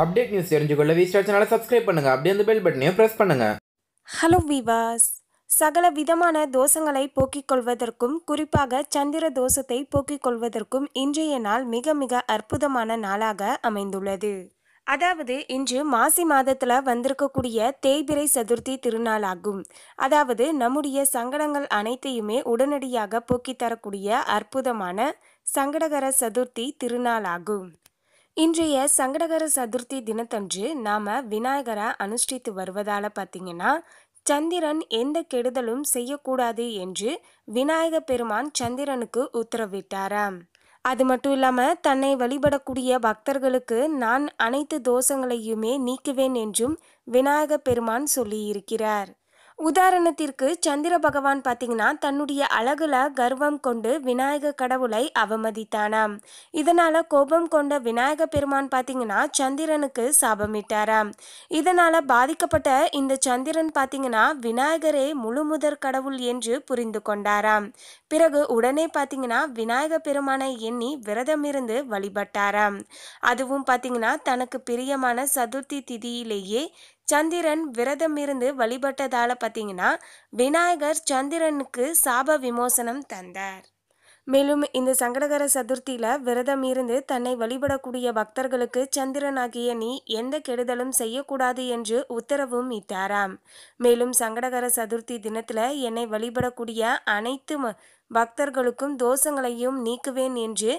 update news தெரிஞ்சுக்கொள்ள V Star சேனலை subscribe பண்ணுங்க அப்படியே அந்த பெல் பட்டனையும் பிரஸ் பண்ணுங்க ஹலோ விவாஸ் சகல விதமான தோசங்களை போக்கிக் கொள்வதற்கும் குறிப்பாக சந்திர தோஷத்தை போக்கிக் கொள்வதற்கும் இன்றைய நாள் மிக மிக அற்புதமான நாளாக அமைந்துள்ளது அதாவது இன்று மாசி மாதத்தில் வந்திருக்கக்கூடிய தேய்பிரை சதுர்த்தி திருநாளாகும் அதாவது நம்முடைய சங்கடங்கள் அனைத்தையுமே உடனடியாக போக்கித் தரக்கூடிய அற்புதமான சங்கடகர சதுர்த்தி திருநாளாகும் இன்றைய சங்கடகர சதுர்த்தி தினத்தன்று நாம் விநாயகரை அனுஷ்டித்து வருவதால் பார்த்தீங்கன்னா சந்திரன் எந்த கெடுதலும் செய்யக்கூடாது என்று விநாயக பெருமான் சந்திரனுக்கு உத்தரவிட்டாராம் அது மட்டும் இல்லாமல் தன்னை வழிபடக்கூடிய பக்தர்களுக்கு நான் அனைத்து தோஷங்களையுமே நீக்குவேன் என்றும் விநாயக பெருமான் சொல்லியிருக்கிறார் உதாரணத்திற்கு சந்திர பகவான் பார்த்தீங்கன்னா தன்னுடைய அழகுல கர்வம் கொண்டு விநாயக கடவுளை அவமதித்தானாம் இதனால கோபம் கொண்ட விநாயக பெருமான் பார்த்தீங்கன்னா சந்திரனுக்கு சாபமிட்டாராம் இதனால பாதிக்கப்பட்ட இந்த சந்திரன் பார்த்தீங்கன்னா விநாயகரே முழுமுதற் கடவுள் என்று புரிந்து கொண்டாராம் பிறகு உடனே பார்த்தீங்கன்னா விநாயக பெருமானை எண்ணி விரதமிருந்து வழிபட்டாராம் அதுவும் பார்த்தீங்கன்னா தனக்கு பிரியமான சதுர்த்தி திதியிலேயே சந்திரன் விரதம் இருந்து வழிபட்டதால பார்த்தீங்கன்னா விநாயகர் சந்திரனுக்கு சாப விமோசனம் தந்தார் மேலும் இந்த சங்கடகர சதுர்த்தியில விரதம் இருந்து தன்னை வழிபடக்கூடிய பக்தர்களுக்கு சந்திரனாகிய நீ எந்த கெடுதலும் செய்யக்கூடாது என்று உத்தரவும் இட்டாராம் மேலும் சங்கடகர சதுர்த்தி தினத்துல என்னை வழிபடக்கூடிய அனைத்து பக்தர்களுக்கும் தோஷங்களையும் நீக்குவேன் என்று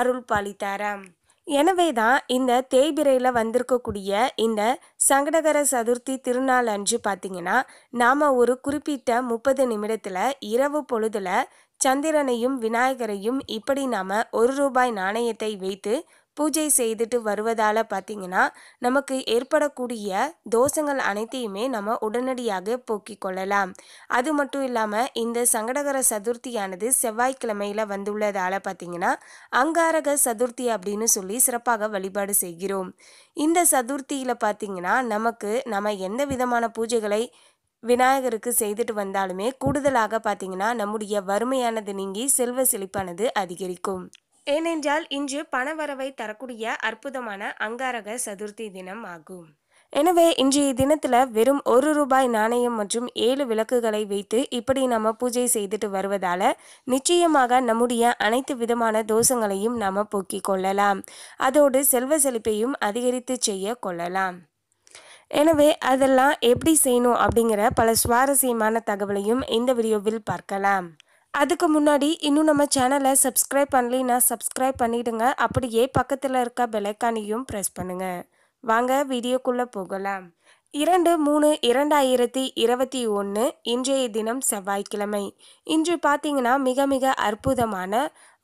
அருள் பாலித்தாராம் எனவே தான் இந்த தேய்பிரையில் வந்திருக்கக்கூடிய இந்த சங்கடகர சதுர்த்தி திருநாள் அன்று பார்த்தீங்கன்னா நாம் ஒரு குறிப்பிட்ட முப்பது நிமிடத்தில் இரவு பொழுதில் சந்திரனையும் விநாயகரையும் இப்படி நாம் ஒரு ரூபாய் நாணயத்தை வைத்து பூஜை செய்துட்டு வருவதால் பார்த்திங்கன்னா நமக்கு ஏற்படக்கூடிய தோஷங்கள் அனைத்தையுமே நம்ம உடனடியாக போக்கி கொள்ளலாம் அது மட்டும் இல்லாமல் இந்த சங்கடகர சதுர்த்தியானது செவ்வாய்க்கிழமையில் வந்துள்ளதால் பார்த்திங்கன்னா அங்காரக சதுர்த்தி அப்படின்னு சொல்லி சிறப்பாக வழிபாடு செய்கிறோம் இந்த சதுர்த்தியில் பார்த்திங்கன்னா நமக்கு நம்ம எந்த விதமான பூஜைகளை விநாயகருக்கு செய்துட்டு வந்தாலுமே கூடுதலாக பார்த்திங்கன்னா நம்முடைய வறுமையானது நீங்கி செல்வ செழிப்பானது அதிகரிக்கும் ஏனென்றால் இன்று பணவரவை தரக்கூடிய அற்புதமான அங்காரக சதுர்த்தி தினம் ஆகும் எனவே இன்றைய தினத்தில் வெறும் ஒரு ரூபாய் நாணயம் மற்றும் ஏழு விளக்குகளை வைத்து இப்படி நம்ம பூஜை செய்துட்டு வருவதால் நிச்சயமாக நம்முடைய அனைத்து விதமான தோஷங்களையும் நாம் போக்கிக் கொள்ளலாம் அதோடு செல்வ செழிப்பையும் அதிகரித்து செய்ய கொள்ளலாம் எனவே அதெல்லாம் எப்படி செய்யணும் அப்படிங்கிற பல சுவாரஸ்யமான தகவலையும் இந்த வீடியோவில் பார்க்கலாம் அதுக்கு முன்னாடி இன்னும் நம்ம சேனலை சப்ஸ்கிரைப் பண்ணலைன்னா சப்ஸ்கிரைப் பண்ணிவிடுங்க அப்படியே பக்கத்தில் இருக்க பெலைக்கானியும் ப்ரெஸ் பண்ணுங்கள் வாங்க வீடியோக்குள்ளே போகலாம் இரண்டு மூணு இரண்டாயிரத்தி இருபத்தி ஒன்று இன்றைய தினம் செவ்வாய்க்கிழமை இன்று பார்த்தீங்கன்னா மிக மிக அற்புதமான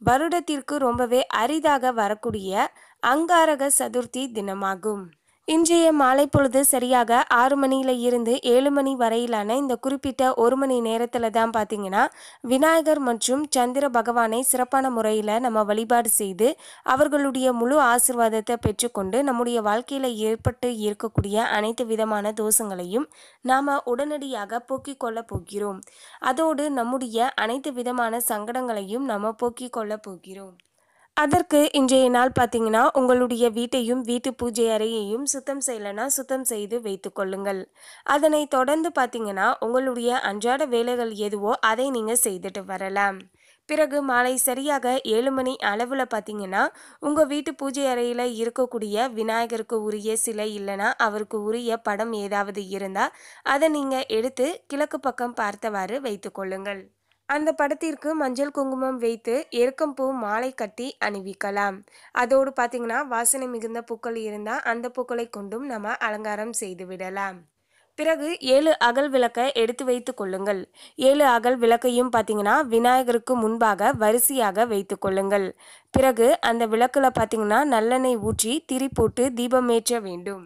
வருடத்திற்கு ரொம்பவே அரிதாக வரக்கூடிய அங்காரக சதுர்த்தி தினமாகும் இன்றைய மாலை பொழுது சரியாக ஆறு மணியில் இருந்து ஏழு மணி வரையிலான இந்த குறிப்பிட்ட ஒரு மணி நேரத்தில் தான் பார்த்தீங்கன்னா விநாயகர் மற்றும் சந்திர பகவானை சிறப்பான முறையில் நம்ம வழிபாடு செய்து அவர்களுடைய முழு ஆசிர்வாதத்தை பெற்றுக்கொண்டு நம்முடைய வாழ்க்கையில் ஏற்பட்டு இருக்கக்கூடிய அனைத்து விதமான தோஷங்களையும் நாம் உடனடியாக போக்கிக் கொள்ள போகிறோம் அதோடு நம்முடைய அனைத்து விதமான சங்கடங்களையும் நாம போக்கிக் கொள்ள போகிறோம் அதற்கு இன்றைய நாள் பார்த்தீங்கன்னா உங்களுடைய வீட்டையும் வீட்டு பூஜை அறையையும் சுத்தம் செய்யலைன்னா சுத்தம் செய்து வைத்து கொள்ளுங்கள் அதனை தொடர்ந்து பார்த்தீங்கன்னா உங்களுடைய அன்றாட வேலைகள் எதுவோ அதை நீங்கள் செய்துட்டு வரலாம் பிறகு மாலை சரியாக ஏழு மணி அளவில் பார்த்தீங்கன்னா உங்கள் வீட்டு பூஜை அறையில் இருக்கக்கூடிய விநாயகருக்கு உரிய சிலை இல்லைன்னா அவருக்கு உரிய படம் ஏதாவது இருந்தால் அதை நீங்கள் எடுத்து கிழக்கு பக்கம் பார்த்தவாறு வைத்து கொள்ளுங்கள் அந்த படத்திற்கு மஞ்சள் குங்குமம் வைத்து எருக்கம் பூ மாலை கட்டி அணிவிக்கலாம் அதோடு பார்த்தீங்கன்னா வாசனை மிகுந்த பூக்கள் இருந்தால் அந்த பூக்களை கொண்டும் நம்ம அலங்காரம் செய்து விடலாம் பிறகு ஏழு அகல் விளக்கை எடுத்து வைத்து கொள்ளுங்கள் ஏழு அகல் விளக்கையும் பார்த்தீங்கன்னா விநாயகருக்கு முன்பாக வரிசையாக வைத்து கொள்ளுங்கள் பிறகு அந்த விளக்கில் பார்த்தீங்கன்னா நல்லெண்ணெய் ஊற்றி திரி போட்டு தீபமேற்ற வேண்டும்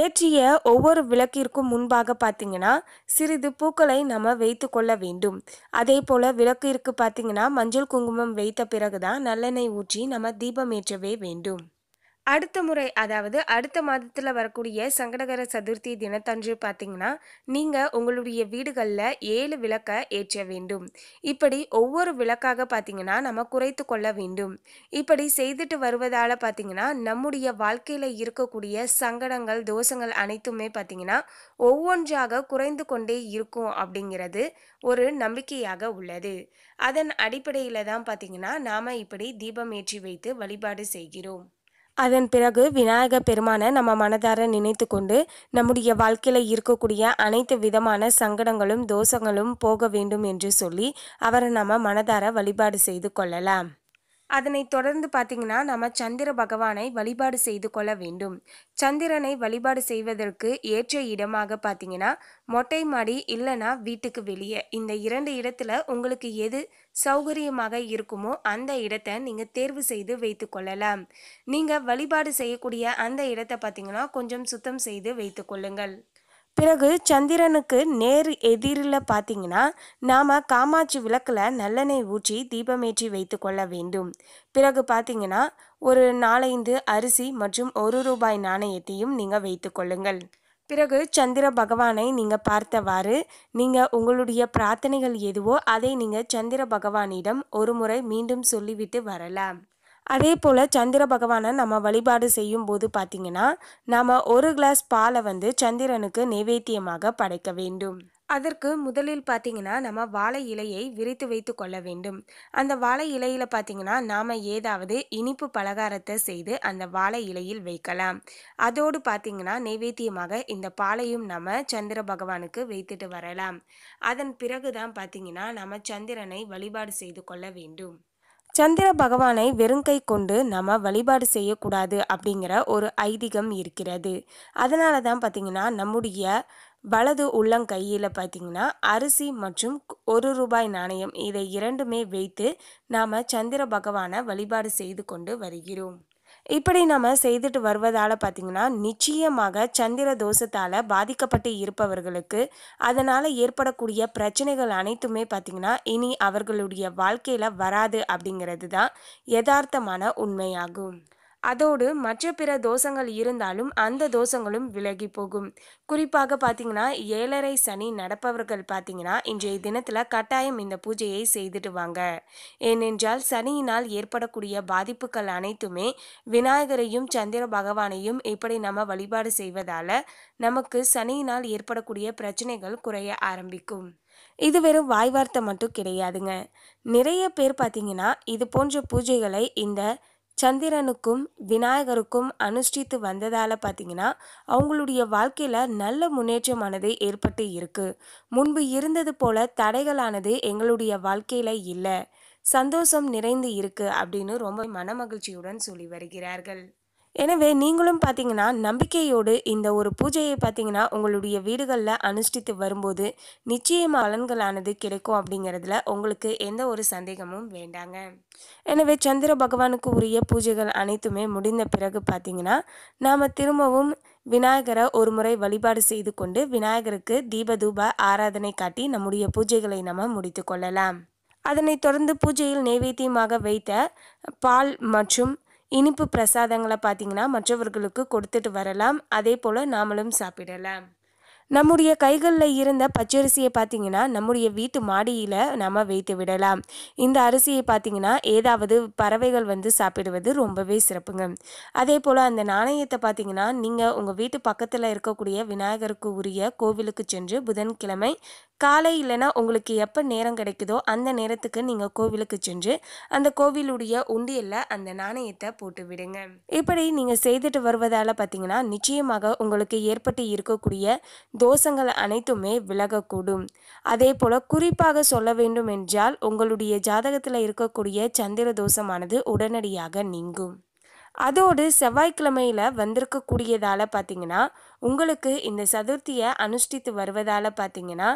ஏற்றிய ஒவ்வொரு விளக்கிற்கும் முன்பாக பார்த்தீங்கன்னா சிறிது பூக்களை நம்ம வைத்து கொள்ள வேண்டும் அதே போல் விளக்கிற்கு பார்த்தீங்கன்னா மஞ்சள் குங்குமம் வைத்த பிறகுதான் நல்லெண்ணெய் ஊற்றி நம்ம தீபம் ஏற்றவே வேண்டும் அடுத்த முறை அதாவது அடுத்த மாதத்தில் வரக்கூடிய சங்கடகர சதுர்த்தி தினத்தன்று பார்த்தீங்கன்னா நீங்கள் உங்களுடைய வீடுகளில் ஏழு விளக்கை ஏற்ற வேண்டும் இப்படி ஒவ்வொரு விளக்காக பார்த்தீங்கன்னா நம்ம குறைத்து கொள்ள வேண்டும் இப்படி செய்துட்டு வருவதால் பார்த்தீங்கன்னா நம்முடைய வாழ்க்கையில் இருக்கக்கூடிய சங்கடங்கள் தோஷங்கள் அனைத்துமே பார்த்தீங்கன்னா ஒவ்வொன்றாக குறைந்து கொண்டே இருக்கும் அப்படிங்கிறது ஒரு நம்பிக்கையாக உள்ளது அதன் அடிப்படையில் தான் பார்த்தீங்கன்னா நாம் இப்படி தீபம் ஏற்றி வைத்து வழிபாடு செய்கிறோம் அதன் பிறகு விநாயக பெருமானை நம்ம மனதார நினைத்து கொண்டு நம்முடைய வாழ்க்கையில் இருக்கக்கூடிய அனைத்து விதமான சங்கடங்களும் தோஷங்களும் போக வேண்டும் என்று சொல்லி அவரை நம்ம மனதார வழிபாடு செய்து கொள்ளலாம் அதனைத் தொடர்ந்து பார்த்தீங்கன்னா நம்ம சந்திர பகவானை வழிபாடு செய்து கொள்ள வேண்டும் சந்திரனை வழிபாடு செய்வதற்கு ஏற்ற இடமாக பார்த்தீங்கன்னா மொட்டை மாடி இல்லைனா வீட்டுக்கு வெளியே இந்த இரண்டு இடத்துல உங்களுக்கு எது சௌகரியமாக இருக்குமோ அந்த இடத்தை நீங்கள் தேர்வு செய்து வைத்து கொள்ளலாம் நீங்கள் வழிபாடு செய்யக்கூடிய அந்த இடத்தை பார்த்தீங்கன்னா கொஞ்சம் சுத்தம் செய்து வைத்து கொள்ளுங்கள் பிறகு சந்திரனுக்கு நேர் எதிரில் பார்த்தீங்கன்னா நாம் காமாட்சி விளக்கில் நல்லெண்ணெய் ஊற்றி தீபமேற்றி வைத்து கொள்ள வேண்டும் பிறகு பார்த்தீங்கன்னா ஒரு நாலஞ்சு அரிசி மற்றும் ஒரு ரூபாய் நாணயத்தையும் நீங்கள் வைத்து கொள்ளுங்கள் பிறகு சந்திர பகவானை நீங்கள் பார்த்தவாறு நீங்கள் உங்களுடைய பிரார்த்தனைகள் எதுவோ அதை நீங்கள் சந்திர பகவானிடம் ஒரு முறை மீண்டும் சொல்லிவிட்டு வரலாம் அதே போல் சந்திர பகவானை நம்ம வழிபாடு செய்யும் போது பார்த்திங்கன்னா நாம் ஒரு கிளாஸ் பாலை வந்து சந்திரனுக்கு நைவேத்தியமாக படைக்க வேண்டும் அதற்கு முதலில் பார்த்தீங்கன்னா நம்ம வாழை இலையை விரித்து வைத்து கொள்ள வேண்டும் அந்த வாழை இலையில் பார்த்தீங்கன்னா நாம் ஏதாவது இனிப்பு பலகாரத்தை செய்து அந்த வாழை இலையில் வைக்கலாம் அதோடு பார்த்தீங்கன்னா நைவேத்தியமாக இந்த பாலையும் நம்ம சந்திர பகவானுக்கு வைத்துட்டு வரலாம் அதன் பிறகு தான் பார்த்தீங்கன்னா நம்ம சந்திரனை வழிபாடு செய்து கொள்ள வேண்டும் சந்திர பகவானை வெறுங்கை கொண்டு நம்ம வழிபாடு செய்யக்கூடாது அப்படிங்கிற ஒரு ஐதீகம் இருக்கிறது அதனால தான் பார்த்திங்கன்னா நம்முடைய வலது உள்ளங்கையில் பார்த்திங்கன்னா அரிசி மற்றும் ஒரு ரூபாய் நாணயம் இதை இரண்டுமே வைத்து நாம் சந்திர பகவானை வழிபாடு செய்து கொண்டு வருகிறோம் இப்படி நம்ம செய்துட்டு வருவதால் பார்த்திங்கன்னா நிச்சயமாக சந்திர தோஷத்தால் பாதிக்கப்பட்டு இருப்பவர்களுக்கு அதனால் ஏற்படக்கூடிய பிரச்சனைகள் அனைத்துமே பார்த்திங்கன்னா இனி அவர்களுடைய வாழ்க்கையில் வராது அப்படிங்கிறது தான் யதார்த்தமான உண்மையாகும் அதோடு மற்ற பிற தோஷங்கள் இருந்தாலும் அந்த தோஷங்களும் விலகி போகும் குறிப்பாக பார்த்தீங்கன்னா ஏழரை சனி நடப்பவர்கள் பார்த்தீங்கன்னா இன்றைய தினத்தில் கட்டாயம் இந்த பூஜையை செய்துட்டு வாங்க ஏனென்றால் சனியினால் ஏற்படக்கூடிய பாதிப்புகள் அனைத்துமே விநாயகரையும் சந்திர பகவானையும் இப்படி நம்ம வழிபாடு செய்வதால் நமக்கு சனியினால் ஏற்படக்கூடிய பிரச்சனைகள் குறைய ஆரம்பிக்கும் இது வெறும் வாய் வார்த்தை மட்டும் கிடையாதுங்க நிறைய பேர் பார்த்தீங்கன்னா இது போன்ற பூஜைகளை இந்த சந்திரனுக்கும் விநாயகருக்கும் அனுஷ்டித்து வந்ததால் பார்த்தீங்கன்னா அவங்களுடைய வாழ்க்கையில் நல்ல முன்னேற்றமானது ஏற்பட்டு இருக்குது முன்பு இருந்தது போல தடைகளானது எங்களுடைய வாழ்க்கையில் இல்லை சந்தோஷம் நிறைந்து இருக்குது அப்படின்னு ரொம்ப மனமகிழ்ச்சியுடன் சொல்லி வருகிறார்கள் எனவே நீங்களும் பார்த்தீங்கன்னா நம்பிக்கையோடு இந்த ஒரு பூஜையை பார்த்தீங்கன்னா உங்களுடைய வீடுகளில் அனுஷ்டித்து வரும்போது நிச்சயமாக பலன்களானது கிடைக்கும் அப்படிங்கிறதுல உங்களுக்கு எந்த ஒரு சந்தேகமும் வேண்டாங்க எனவே சந்திர பகவானுக்கு உரிய பூஜைகள் அனைத்துமே முடிந்த பிறகு பார்த்தீங்கன்னா நாம் திரும்பவும் விநாயகரை ஒரு முறை வழிபாடு செய்து கொண்டு விநாயகருக்கு தீபதூப ஆராதனை காட்டி நம்முடைய பூஜைகளை நம்ம முடித்து கொள்ளலாம் அதனைத் தொடர்ந்து பூஜையில் நைவேத்தியமாக வைத்த பால் மற்றும் இனிப்பு பிரசாதங்களை பார்த்தீங்கன்னா மற்றவர்களுக்கு கொடுத்துட்டு வரலாம் அதே போல் நாமளும் சாப்பிடலாம் நம்முடைய கைகளில் இருந்த பச்சரிசியை பார்த்தீங்கன்னா நம்முடைய வீட்டு மாடியில் நம்ம வைத்து விடலாம் இந்த அரிசியை பார்த்தீங்கன்னா ஏதாவது பறவைகள் வந்து சாப்பிடுவது ரொம்பவே சிறப்புங்க அதே போல் அந்த நாணயத்தை பார்த்தீங்கன்னா நீங்கள் உங்கள் வீட்டு பக்கத்தில் இருக்கக்கூடிய விநாயகருக்கு உரிய கோவிலுக்கு சென்று புதன்கிழமை காலை இல்லைனா உங்களுக்கு எப்போ நேரம் கிடைக்குதோ அந்த நேரத்துக்கு நீங்கள் கோவிலுக்கு சென்று அந்த கோவிலுடைய உண்டியலில் அந்த நாணயத்தை போட்டு விடுங்க இப்படி நீங்கள் செய்துட்டு வருவதால் பார்த்தீங்கன்னா நிச்சயமாக உங்களுக்கு ஏற்பட்டு இருக்கக்கூடிய தோஷங்கள் அனைத்துமே விலகக்கூடும் அதே போல் குறிப்பாக சொல்ல வேண்டும் என்றால் உங்களுடைய ஜாதகத்தில் இருக்கக்கூடிய சந்திர தோஷமானது உடனடியாக நீங்கும் அதோடு செவ்வாய்க்கிழமையில் வந்திருக்கக்கூடியதால் பார்த்தீங்கன்னா உங்களுக்கு இந்த சதுர்த்தியை அனுஷ்டித்து வருவதால் பார்த்தீங்கன்னா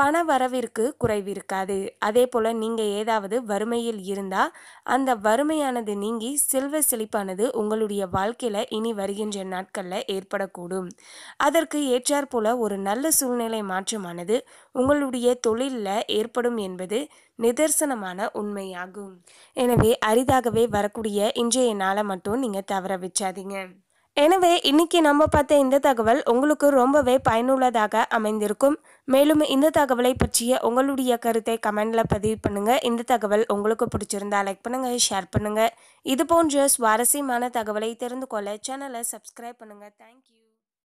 பண வரவிற்கு குறைவு இருக்காது அதே போல் நீங்கள் ஏதாவது வறுமையில் இருந்தால் அந்த வறுமையானது நீங்கி செல்வ செழிப்பானது உங்களுடைய வாழ்க்கையில் இனி வருகின்ற நாட்களில் ஏற்படக்கூடும் அதற்கு ஏற்றாற்போல் ஒரு நல்ல சூழ்நிலை மாற்றமானது உங்களுடைய தொழிலில் ஏற்படும் என்பது நிதர்சனமான உண்மையாகும் எனவே அரிதாகவே வரக்கூடிய இன்றைய நாளை மட்டும் நீங்கள் தவற வச்சாதீங்க எனவே இன்னைக்கு நம்ம பார்த்த இந்த தகவல் உங்களுக்கு ரொம்பவே பயனுள்ளதாக அமைந்திருக்கும் மேலும் இந்த தகவலை பற்றிய உங்களுடைய கருத்தை கமெண்ட்ல பதிவு பண்ணுங்க இந்த தகவல் உங்களுக்கு பிடிச்சிருந்தா லைக் பண்ணுங்க ஷேர் பண்ணுங்க இது போன்ற சுவாரஸ்யமான தகவலை தெரிந்து கொள்ள சேனலை சப்ஸ்கிரைப் பண்ணுங்க தேங்க்யூ